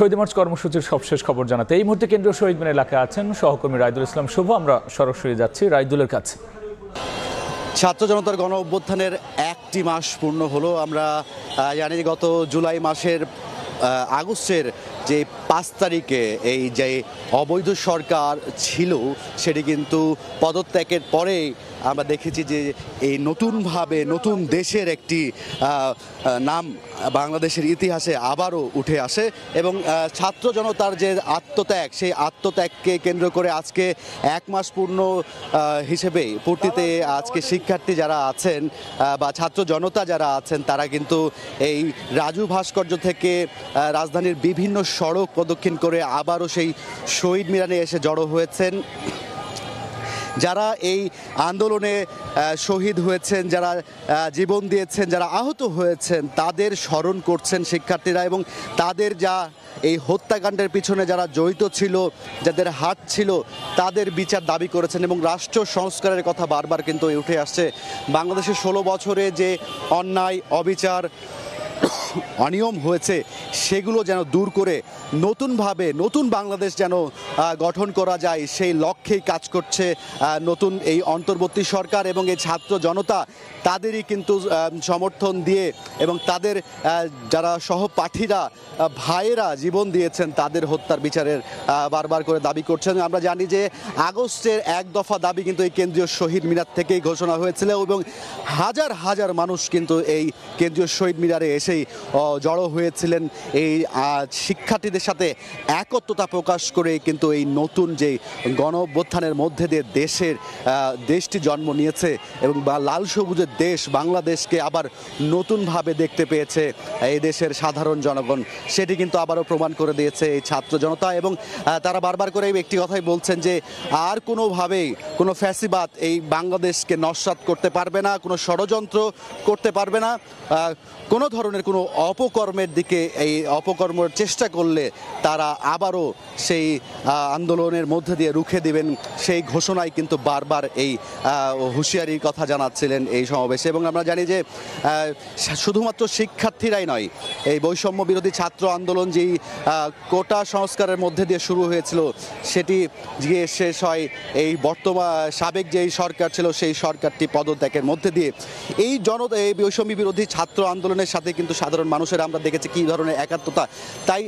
শহীদ March কর্মসূচির সবশেষ খবর জানাতে এই মুহূর্তে কেন্দ্রীয় শহীদ মিনার এলাকায় আছেন সহকর্মী রায়দুল ইসলাম শুভ আমরা সরাসরি যাচ্ছি রায়দুলের কাছে ছাত্র জনতার গণ অভ্যুত্থানের একটি মাস পূর্ণ হলো আমরা জানি গত জুলাই মাসের আগস্টের যে পাঁচ তারিখে এই যে অবৈধ সরকার ছিল সেটি কিন্তু পদত্যাগের পরেই আমরা দেখেছি যে এই নতুনভাবে নতুন দেশের একটি নাম বাংলাদেশের ইতিহাসে আবারও উঠে আসে এবং ছাত্র জনতার যে আত্মত্যাগ সেই আত্মত্যাগকে কেন্দ্র করে আজকে এক মাস পূর্ণ হিসেবে পূর্তিতে আজকে শিক্ষার্থী যারা আছেন বা ছাত্র জনতা যারা আছেন তারা কিন্তু এই রাজু ভাস্কর্য থেকে রাজধানীর বিভিন্ন সড়ক প্রদক্ষিণ করে আবারও সেই শহীদ মিরানে এসে জড়ো হয়েছেন যারা এই আন্দোলনে শহীদ হয়েছেন যারা জীবন দিয়েছেন যারা আহত হয়েছেন তাদের স্মরণ করছেন শিক্ষার্থীরা এবং তাদের যা এই হত্যাকাণ্ডের পিছনে যারা জড়িত ছিল যাদের হাত ছিল তাদের বিচার দাবি করেছেন এবং রাষ্ট্র সংস্কারের কথা বারবার কিন্তু উঠে আসছে বাংলাদেশে ষোলো বছরে যে অন্যায় অবিচার অনিয়ম হয়েছে সেগুলো যেন দূর করে নতুনভাবে নতুন বাংলাদেশ যেন গঠন করা যায় সেই লক্ষ্যেই কাজ করছে নতুন এই অন্তর্বর্তী সরকার এবং এই ছাত্র জনতা তাদেরই কিন্তু সমর্থন দিয়ে এবং তাদের যারা সহপাঠীরা ভাইয়েরা জীবন দিয়েছেন তাদের হত্যার বিচারের বারবার করে দাবি করছেন আমরা জানি যে আগস্টের এক দফা দাবি কিন্তু এই কেন্দ্রীয় শহীদ মিনার থেকেই ঘোষণা হয়েছিল এবং হাজার হাজার মানুষ কিন্তু এই কেন্দ্রীয় শহীদ মিনারে এসেই জড়ো হয়েছিলেন এই শিক্ষার্থীদের সাথে একত্রতা প্রকাশ করে কিন্তু এই নতুন যে গণঅভ্যুত্থানের মধ্যে দিয়ে দেশের দেশটি জন্ম নিয়েছে এবং বা লাল সবুজের দেশ বাংলাদেশকে আবার নতুনভাবে দেখতে পেয়েছে এই দেশের সাধারণ জনগণ সেটি কিন্তু আবারও প্রমাণ করে দিয়েছে এই ছাত্র জনতা এবং তারা বারবার করে একটি কথাই বলছেন যে আর কোনোভাবেই কোনো ফ্যাসিবাদ এই বাংলাদেশকে নস্বাত করতে পারবে না কোনো ষড়যন্ত্র করতে পারবে না কোনো ধরনের কোনো অপকর্মের দিকে এই অপকর্মের চেষ্টা করলে তারা আবারও সেই আন্দোলনের মধ্যে দিয়ে রুখে দেবেন সেই ঘোষণায় কিন্তু বারবার এই হুঁশিয়ারির কথা জানাচ্ছিলেন এই সমাবেশে এবং আমরা জানি যে শুধুমাত্র শিক্ষার্থীরাই নয় এই বৈষম্য বিরোধী ছাত্র আন্দোলন যেই কোটা সংস্কারের মধ্যে দিয়ে শুরু হয়েছিল সেটি গিয়ে শেষ হয় এই বর্তমান সাবেক যেই সরকার ছিল সেই সরকারটি পদত্যাগের মধ্যে দিয়ে এই জন এই বৈষম্য বিরোধী ছাত্র আন্দোলনের সাথে কিন্তু সাধারণ সাধারণ মানুষের আমরা দেখেছি কি ধরনের একাত্মতা তাই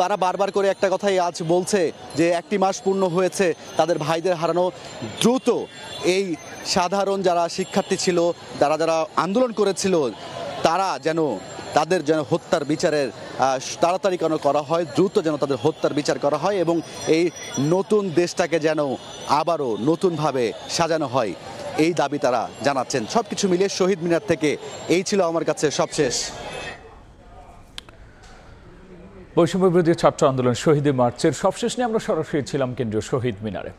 তারা বারবার করে একটা কথাই আজ বলছে যে একটি মাস পূর্ণ হয়েছে তাদের ভাইদের হারানো দ্রুত এই সাধারণ যারা শিক্ষার্থী ছিল যারা যারা আন্দোলন করেছিল তারা যেন তাদের যেন হত্যার বিচারের তাড়াতাড়ি কেন করা হয় দ্রুত যেন তাদের হত্যার বিচার করা হয় এবং এই নতুন দেশটাকে যেন আবারও নতুনভাবে সাজানো হয় এই দাবি তারা জানাচ্ছেন সব কিছু মিলিয়ে শহীদ মিনার থেকে এই ছিল আমার কাছে সবশেষ বৈষম্যবিরোধী ছাত্র আন্দোলন শহীদ মার্চের সবশেষ নিয়ে আমরা সরাসরি ছিলাম কেন্দ্রীয় শহীদ মিনারে